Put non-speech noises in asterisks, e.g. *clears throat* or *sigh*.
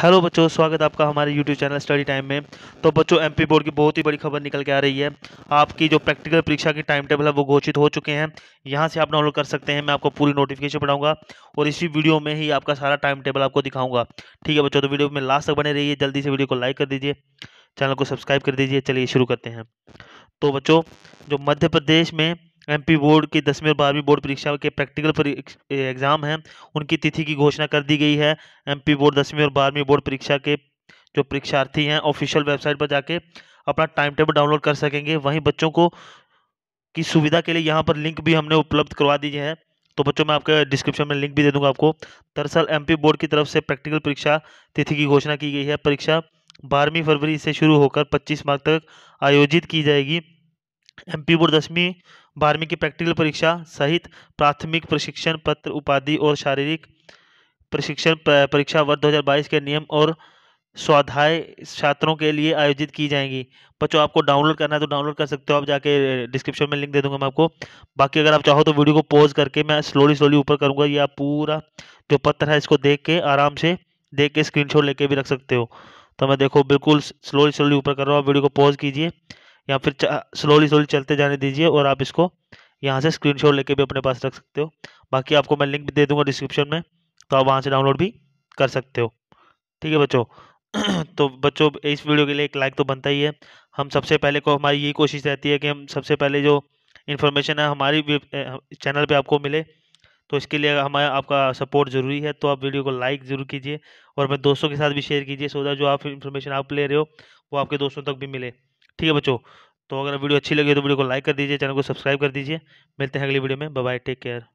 hello बच्चों स्वागत है आपका हमारे यूट्यूब चैनल स्टडी टाइम में तो बच्चों एमपी बोर्ड की बहुत ही बड़ी खबर निकल के आ रही है आपकी जो प्रैक्टिकल परीक्षा की टाइम टेबल है वो घोषित हो चुके हैं यहां से आप डाउनलोड कर सकते हैं मैं आपको पूरी नोटिफिकेशन पढ़ाऊंगा और इसी वीडियो में ही आपका सारा टाइम टेबल आपको दिखाऊंगा ठीक है बच्चों तो वीडियो में लास्ट तक बने रहिए जल्दी से वीडियो को लाइक कर दीजिए चैनल को सब्सक्राइब कर दीजिए चलिए शुरू करते हैं तो बच्चों जो मध्य प्रदेश में एमपी बोर्ड की दसवीं और बारहवीं बोर्ड परीक्षा के प्रैक्टिकल एग्ज़ाम हैं उनकी तिथि की घोषणा कर दी गई है एमपी बोर्ड दसवीं और बारहवीं बोर्ड परीक्षा के जो परीक्षार्थी हैं ऑफिशियल वेबसाइट पर जाके अपना टाइम टेबल डाउनलोड कर सकेंगे वहीं बच्चों को की सुविधा के लिए यहाँ पर लिंक भी हमने उपलब्ध करवा दी है तो बच्चों मैं आपके डिस्क्रिप्शन में लिंक भी दे दूंगा आपको दरअसल पी बोर्ड की तरफ से प्रैक्टिकल परीक्षा तिथि की घोषणा की गई है परीक्षा बारहवीं फरवरी से शुरू होकर पच्चीस मार्च तक आयोजित की जाएगी एमपी बोर्ड दसवीं बारहवीं की प्रैक्टिकल परीक्षा सहित प्राथमिक प्रशिक्षण पत्र उपाधि और शारीरिक प्रशिक्षण परीक्षा वर्ष 2022 के नियम और स्वाध्याय छात्रों के लिए आयोजित की जाएंगी बच्चों आपको डाउनलोड करना है तो डाउनलोड कर सकते हो आप जाके डिस्क्रिप्शन में लिंक दे दूंगा मैं आपको बाकी अगर आप चाहो तो वीडियो को पॉज करके मैं स्लोली स्लोली ऊपर करूंगा ये आप पूरा जो पत्र है इसको देख के आराम से देख के स्क्रीनशॉट लेके भी रख सकते हो तो मैं देखो बिल्कुल स्लोली स्लोली ऊपर कर रहा हूँ वीडियो को पॉज कीजिए या फिर स्लोली स्लोली चलते जाने दीजिए और आप इसको यहाँ से स्क्रीन लेके भी अपने पास रख सकते हो बाकी आपको मैं लिंक भी दे दूंगा डिस्क्रिप्शन में तो आप वहाँ से डाउनलोड भी कर सकते हो ठीक है बच्चों *clears throat* तो बच्चों इस वीडियो के लिए एक लाइक तो बनता ही है हम सबसे पहले को हमारी यही कोशिश रहती है कि हम सबसे पहले जो इन्फॉर्मेशन है हमारी चैनल पे आपको मिले तो इसके लिए हमारा आपका सपोर्ट ज़रूरी है तो आप वीडियो को लाइक ज़रूर कीजिए और अपने दोस्तों के साथ भी शेयर कीजिए सो दैट जो आप इन्फॉर्मेशन आप ले रहे हो वो आपके दोस्तों तक भी मिले ठीक है बच्चों तो अगर वीडियो अच्छी लगी तो वीडियो को लाइक कर दीजिए चैनल को सब्सक्राइब कर दीजिए मिलते हैं अगली वीडियो में बाय टेक केयर